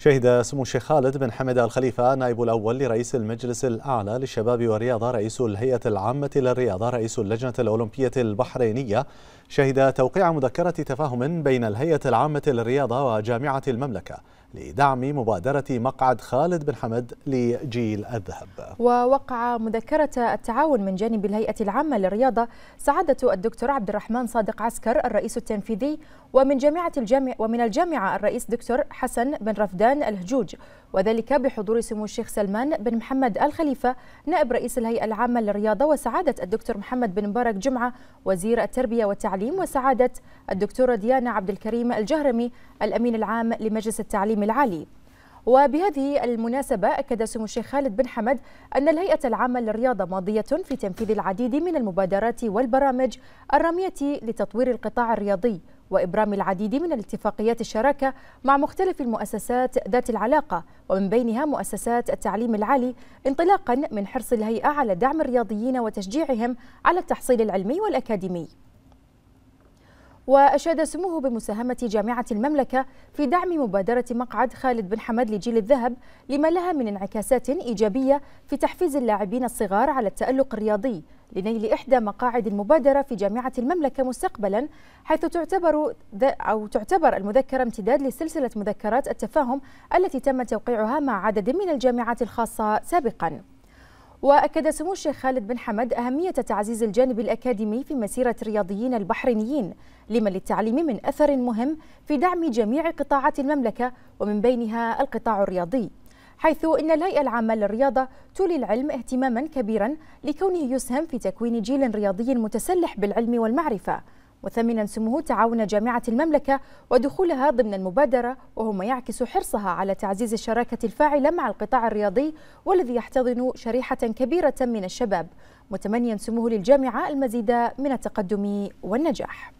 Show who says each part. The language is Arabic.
Speaker 1: شهد سمو الشيخ خالد بن حمد الخليفة نائب الأول لرئيس المجلس الأعلى للشباب والرياضة رئيس الهيئة العامة للرياضة رئيس اللجنة الأولمبية البحرينية شهد توقيع مذكرة تفاهم بين الهيئة العامة للرياضة وجامعة المملكة لدعم مبادرة مقعد خالد بن حمد لجيل الذهب
Speaker 2: ووقع مذكرة التعاون من جانب الهيئة العامة للرياضة سعادة الدكتور عبد الرحمن صادق عسكر الرئيس التنفيذي ومن جامعة الجامع ومن الجامعة الرئيس دكتور حسن بن رفدان سلطان الهجوج وذلك بحضور سمو الشيخ سلمان بن محمد الخليفة نائب رئيس الهيئة العامة للرياضة وسعادة الدكتور محمد بن مبارك جمعة وزير التربية والتعليم وسعادة الدكتورة ديانا عبد الكريم الجهرمي الأمين العام لمجلس التعليم العالي وبهذه المناسبة أكد سمو الشيخ خالد بن حمد أن الهيئة العامة للرياضة ماضية في تنفيذ العديد من المبادرات والبرامج الرامية لتطوير القطاع الرياضي وإبرام العديد من الاتفاقيات الشراكة مع مختلف المؤسسات ذات العلاقة ومن بينها مؤسسات التعليم العالي انطلاقا من حرص الهيئة على دعم الرياضيين وتشجيعهم على التحصيل العلمي والأكاديمي وأشاد سموه بمساهمة جامعة المملكة في دعم مبادرة مقعد خالد بن حمد لجيل الذهب لما لها من انعكاسات إيجابية في تحفيز اللاعبين الصغار على التألق الرياضي لنيل إحدى مقاعد المبادرة في جامعة المملكة مستقبلا حيث تعتبر أو تعتبر المذكرة امتداد لسلسلة مذكرات التفاهم التي تم توقيعها مع عدد من الجامعات الخاصة سابقا وأكد سمو الشيخ خالد بن حمد أهمية تعزيز الجانب الأكاديمي في مسيرة الرياضيين البحرينيين لما للتعليم من أثر مهم في دعم جميع قطاعات المملكة ومن بينها القطاع الرياضي حيث إن الهيئة العامة للرياضة تولي العلم اهتماما كبيرا لكونه يسهم في تكوين جيل رياضي متسلح بالعلم والمعرفة وثمنا سموه تعاون جامعة المملكة ودخولها ضمن المبادرة وهو ما يعكس حرصها على تعزيز الشراكة الفاعلة مع القطاع الرياضي والذي يحتضن شريحة كبيرة من الشباب متمنيا سموه للجامعة المزيد من التقدم والنجاح